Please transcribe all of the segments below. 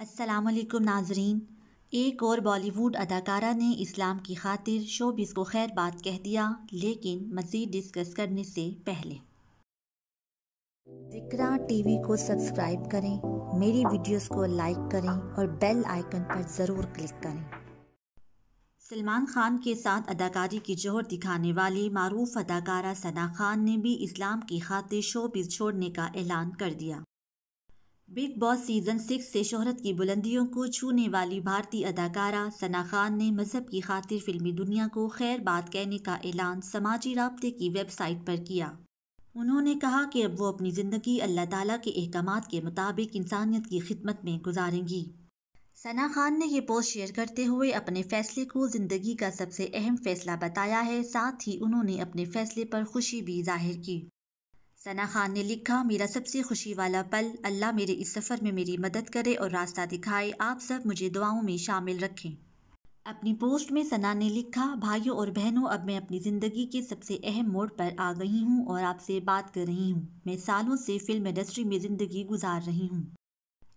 वालेकुम नाजरीन एक और बॉलीवुड अदाकारा ने इस्लाम की खातिर शोबिस को खैर बात कह दिया लेकिन मज़ीद डिस्कस करने से पहले जिक्रा टीवी को सब्सक्राइब करें मेरी वीडियोस को लाइक करें और बेल आइकन पर ज़रूर क्लिक करें सलमान खान के साथ अदाकारी की जोहर दिखाने वाली मरूफ अदाकारा सना खान ने भी इस्लाम की खातिर शोबिस छोड़ने का ऐलान कर दिया बिग बॉस सीजन सिक्स से शोहरत की बुलंदियों को छूने वाली भारतीय अदाकारा सना खान ने मजहब की खातिर फिल्मी दुनिया को खैर बात कहने का ऐलान समाजी रबते की वेबसाइट पर किया उन्होंने कहा कि अब वो अपनी ज़िंदगी अल्लाह ताला के अहकाम के मुताबिक इंसानियत की खिदमत में गुजारेंगी सना खान ने ये पोस्ट शेयर करते हुए अपने फैसले को ज़िंदगी का सबसे अहम फैसला बताया है साथ ही उन्होंने अपने फैसले पर खुशी भी जाहिर की सना खान ने लिखा मेरा सबसे खुशी वाला पल अल्लाह मेरे इस सफ़र में मेरी मदद करे और रास्ता दिखाए आप सब मुझे दुआओं में शामिल रखें अपनी पोस्ट में सना ने लिखा भाइयों और बहनों अब मैं अपनी ज़िंदगी के सबसे अहम मोड़ पर आ गई हूँ और आपसे बात कर रही हूँ मैं सालों से फिल्म इंडस्ट्री में ज़िंदगी गुजार रही हूँ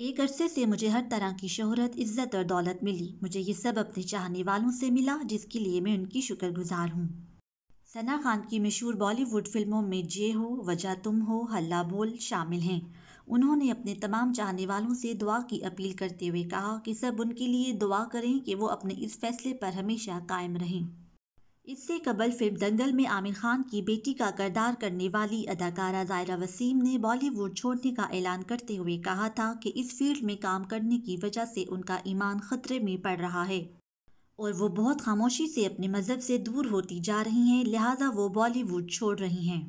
एक अरसे से मुझे हर तरह की शहरत इज़्ज़त और दौलत मिली मुझे ये सब अपने चाहने वालों से मिला जिसके लिए मैं उनकी शुक्रगुजार हूँ सना खान की मशहूर बॉलीवुड फिल्मों में जे हो वजह तुम हो हल्ला बोल शामिल हैं उन्होंने अपने तमाम चाहने वालों से दुआ की अपील करते हुए कहा कि सब उनके लिए दुआ करें कि वो अपने इस फैसले पर हमेशा कायम रहें इससे कबल फिल्म दंगल में आमिर खान की बेटी का किरदार करने वाली अदाकारा जायरा वसीम ने बॉलीवुड छोड़ने का ऐलान करते हुए कहा था कि इस फील्ड में काम करने की वजह से उनका ईमान खतरे में पड़ रहा है और वो बहुत खामोशी से अपने मज़हब से दूर होती जा रही हैं लिहाजा वो बॉलीवुड छोड़ रही हैं